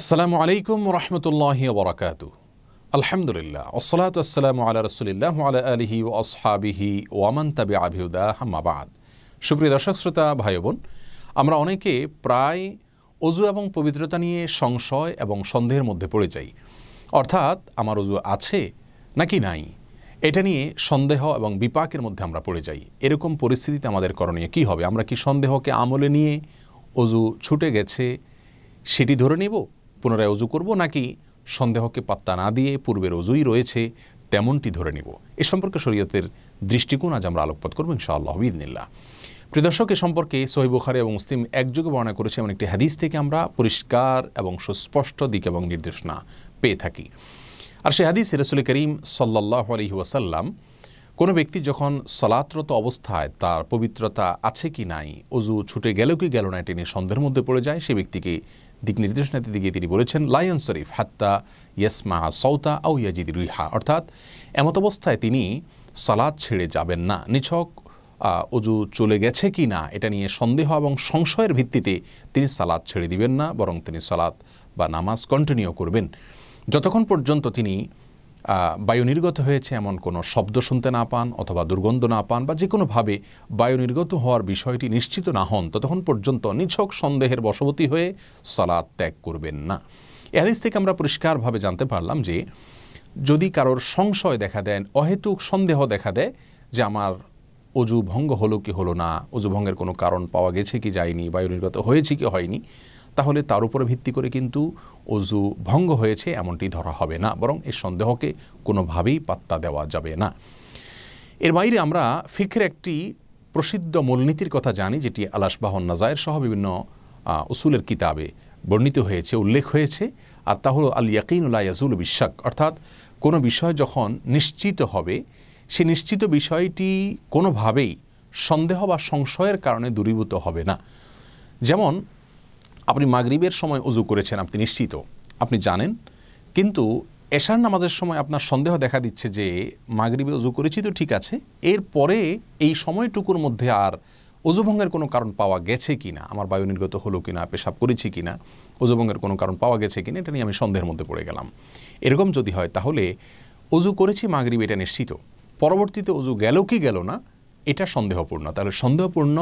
আসসালামু আলাইকুম রহমতুল্লাহি ওবরাকাত আলহামদুলিল্লাহ ওসলাত আসসালামু আলা রসুলিল্লাহ আলা আলহি ও আসহাবিহি ওয়ামান তাবি আবিউদা হাম্মাবাদ সুপ্রিয় দর্শক শ্রোতা ভাই বোন আমরা অনেকে প্রায় অজু এবং পবিত্রতা নিয়ে সংশয় এবং সন্দেহের মধ্যে পড়ে যাই অর্থাৎ আমার অজু আছে নাকি নাই এটা নিয়ে সন্দেহ এবং বিপাকের মধ্যে আমরা পড়ে যাই এরকম পরিস্থিতিতে আমাদের করণীয় কি হবে আমরা কি সন্দেহকে আমলে নিয়ে অজু ছুটে গেছে সেটি ধরে নেব পুনরায় অজু করব নাকি সন্দেহকে পাত্তা না দিয়ে পূর্বের অজুই রয়েছে তেমনটি ধরে নিব এ সম্পর্কে শরীয়তের দৃষ্টিকোণ আজ আমরা আলোকপাত করবো ইনশাআল্লাহ বিদিনিল্লা প্রিদর্শক এ সম্পর্কে বুখারি এবং মুসলিম একযোগে বর্ণনা করেছে এমন একটি হাদিস থেকে আমরা পরিষ্কার এবং সুস্পষ্ট দিক এবং নির্দেশনা পেয়ে থাকি আর সে হাদিস রসুল করিম সাল্লাহ আলহি ওয়াসাল্লাম কোনো ব্যক্তি যখন সলাতরত অবস্থায় তার পবিত্রতা আছে কি নাই অজু ছুটে গেল কি গেল না এটি নিয়ে সন্দেহের মধ্যে পড়ে যায় সে ব্যক্তিকে দিক নির্দেশনাতে দিকে তিনি বলেছেন লায়ন শরীফ হাত্তা ইয়াসমা সৌতা আউ ইয়াজিদ রুইহা অর্থাৎ এমত অবস্থায় তিনি সালাদ ছেড়ে যাবেন না নিছক অজু চলে গেছে কি না এটা নিয়ে সন্দেহ এবং সংশয়ের ভিত্তিতে তিনি সালাদ ছেড়ে দিবেন না বরং তিনি সালাদ বা নামাজ কন্টিনিউ করবেন যতক্ষণ পর্যন্ত তিনি বায়ু নির্গত হয়েছে এমন কোনো শব্দ শুনতে না পান অথবা দুর্গন্ধ না পান বা যে কোনোভাবে বায়ু নির্গত হওয়ার বিষয়টি নিশ্চিত না হন ততক্ষণ পর্যন্ত নিছক সন্দেহের বশবতী হয়ে সালাদ ত্যাগ করবেন না এহাদিস থেকে আমরা পরিষ্কারভাবে জানতে পারলাম যে যদি কারোর সংশয় দেখা দেন অহেতুক সন্দেহ দেখা দেয় যে আমার অজু ভঙ্গ হলো কি হলো না অজু ভঙ্গের কোনো কারণ পাওয়া গেছে কি যায়নি বায়ু নির্গত হয়েছে কি হয়নি তাহলে তার উপর ভিত্তি করে কিন্তু অজু ভঙ্গ হয়েছে এমনটি ধরা হবে না বরং এ সন্দেহকে কোনোভাবেই পাত্তা দেওয়া যাবে না এর বাইরে আমরা ফিখের একটি প্রসিদ্ধ মূলনীতির কথা জানি যেটি আলাসবাহন নাজায়ের সহ বিভিন্ন উসুলের কিতাবে বর্ণিত হয়েছে উল্লেখ হয়েছে আর তা হল আল ইয়াকিনুল্লা ইয়াজুল বিশ্বাক অর্থাৎ কোনো বিষয় যখন নিশ্চিত হবে সে নিশ্চিত বিষয়টি কোনোভাবেই সন্দেহ বা সংশয়ের কারণে দূরীভূত হবে না যেমন আপনি মাগরীবের সময় উজু করেছেন আপনি নিশ্চিত আপনি জানেন কিন্তু এশার নামাজের সময় আপনার সন্দেহ দেখা দিচ্ছে যে মাগরীবে উজু করেছি তো ঠিক আছে এর পরে এই সময়টুকুর মধ্যে আর অজুভঙ্গের কোনো কারণ পাওয়া গেছে কি না আমার বায়ু নির্গত হলো কি না পেশাব করেছি কি না অজুভঙ্গের কোনো কারণ পাওয়া গেছে কি না এটা নিয়ে আমি সন্দেহের মধ্যে পড়ে গেলাম এরকম যদি হয় তাহলে অজু করেছি মাগরীব এটা নিশ্চিত পরবর্তীতে অজু গেল কি গেল না এটা সন্দেহপূর্ণ তাহলে সন্দেহপূর্ণ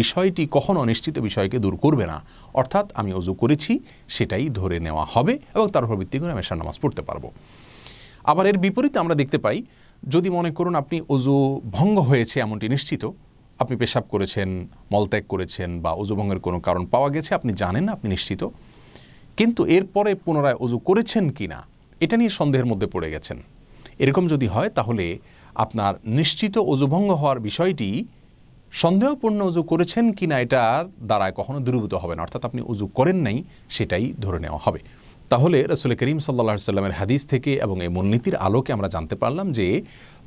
বিষয়টি কখন অনিশ্চিত বিষয়কে দূর করবে না অর্থাৎ আমি অজু করেছি সেটাই ধরে নেওয়া হবে এবং তার উপর ভিত্তি করে আমি এশার নামাজ পড়তে পারবো আবার এর বিপরীতে আমরা দেখতে পাই যদি মনে করুন আপনি অজু ভঙ্গ হয়েছে এমনটি নিশ্চিত আপনি পেশাব করেছেন মলত্যাগ করেছেন বা অজু ভঙ্গের কোনো কারণ পাওয়া গেছে আপনি জানেন আপনি নিশ্চিত কিন্তু এরপরে পুনরায় অজু করেছেন কি না এটা নিয়ে সন্দেহের মধ্যে পড়ে গেছেন এরকম যদি হয় তাহলে আপনার নিশ্চিত অজুভঙ্গ হওয়ার বিষয়টি সন্দেহপূর্ণ উজু করেছেন কি না এটার দ্বারা কখনো দূরীভূত হবে না অর্থাৎ আপনি উজু করেন নাই সেটাই ধরে নেওয়া হবে তাহলে রসুল করিম সাল্লা সাল্লামের হাদিস থেকে এবং এই মূলনীতির আলোকে আমরা জানতে পারলাম যে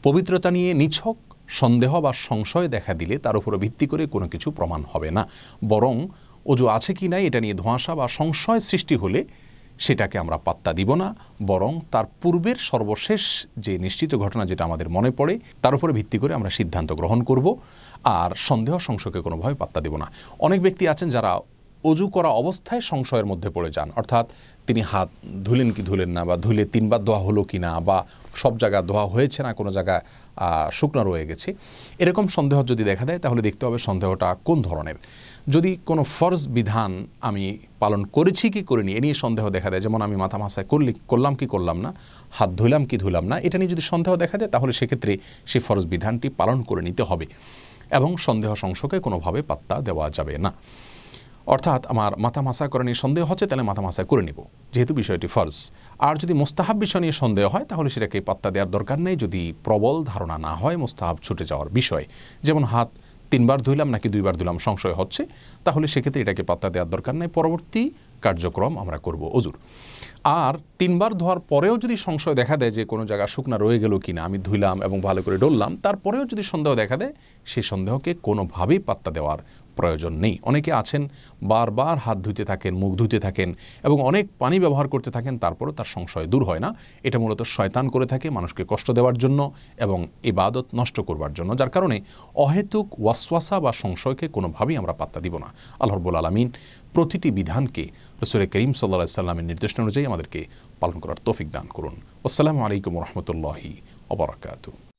পবিত্রতা নিয়ে নিছক সন্দেহ বা সংশয় দেখা দিলে তার উপর ভিত্তি করে কোনো কিছু প্রমাণ হবে না বরং অজু আছে কি নাই এটা নিয়ে ধোঁয়াশা বা সংশয় সৃষ্টি হলে সেটাকে আমরা পাত্তা দিব না বরং তার পূর্বের সর্বশেষ যে নিশ্চিত ঘটনা যেটা আমাদের মনে পড়ে তার উপরে ভিত্তি করে আমরা সিদ্ধান্ত গ্রহণ করব আর সন্দেহ সংশয়কে কোনোভাবে পাত্তা দিব না অনেক ব্যক্তি আছেন যারা অজু করা অবস্থায় সংশয়ের মধ্যে পড়ে যান অর্থাৎ তিনি হাত ধুলেন কি ধুলেন না বা ধুলে তিনবার ধোয়া হলো কি না বা সব জায়গা ধোয়া হয়েছে না কোনো জায়গায় শুকনো রয়ে গেছি এরকম সন্দেহ যদি দেখা দেয় তাহলে দেখতে হবে সন্দেহটা কোন ধরনের যদি কোনো ফরজ বিধান আমি পালন করেছি কি করিনি এ নিয়ে সন্দেহ দেখা দেয় যেমন আমি মাথা মাসায় করলি করলাম কি করলাম না হাত ধুইলাম কি ধুলাম না এটা নিয়ে যদি সন্দেহ দেখা দেয় তাহলে সেক্ষেত্রে সেই ফরজ বিধানটি পালন করে নিতে হবে এবং সন্দেহ সংশকে কোনোভাবে পাত্তা দেওয়া যাবে না অর্থাৎ আমার মাথা মাসা করা নিয়ে সন্দেহ হচ্ছে তাহলে মাথা মাসা করে নিব যেহেতু বিষয়টি ফরজ আর যদি মোস্তাহাব বিষয় নিয়ে সন্দেহ হয় তাহলে সেটাকে পাত্তা দেওয়ার দরকার নেই যদি প্রবল ধারণা না হয় মোস্তাহাব ছুটে যাওয়ার বিষয় যেমন হাত তিনবার ধুইলাম নাকি দুইবার ধুলাম সংশয় হচ্ছে তাহলে সেক্ষেত্রে এটাকে পাত্তা দেওয়ার দরকার নেই পরবর্তী কার্যক্রম আমরা করব অজুর আর তিনবার ধোয়ার পরেও যদি সংশয় দেখা দেয় যে কোনো জায়গা শুকনা রয়ে গেল কিনা আমি ধুইলাম এবং ভালো করে ডললাম তারপরেও যদি সন্দেহ দেখা দেয় সেই সন্দেহকে কোনোভাবেই পাত্তা দেওয়ার প্রয়োজন নেই অনেকে আছেন বারবার হাত ধুতে থাকেন মুখ ধুতে থাকেন এবং অনেক পানি ব্যবহার করতে থাকেন তারপরও তার সংশয় দূর হয় না এটা মূলত শয়তান করে থাকে মানুষকে কষ্ট দেওয়ার জন্য এবং ইবাদত নষ্ট করবার জন্য যার কারণে অহেতুক ওয়াসওয়াসা বা সংশয়কে কোনোভাবেই আমরা পাত্তা দিব না আল্লাহরবুল আলমিন প্রতিটি বিধানকে রসুল করিম সাল্লা সাল্লামের নির্দেশ অনুযায়ী আমাদেরকে পালন করার তৌফিক দান করুন আসসালামু আলাইকুম রহমতুল্লাহি অবরাকাতু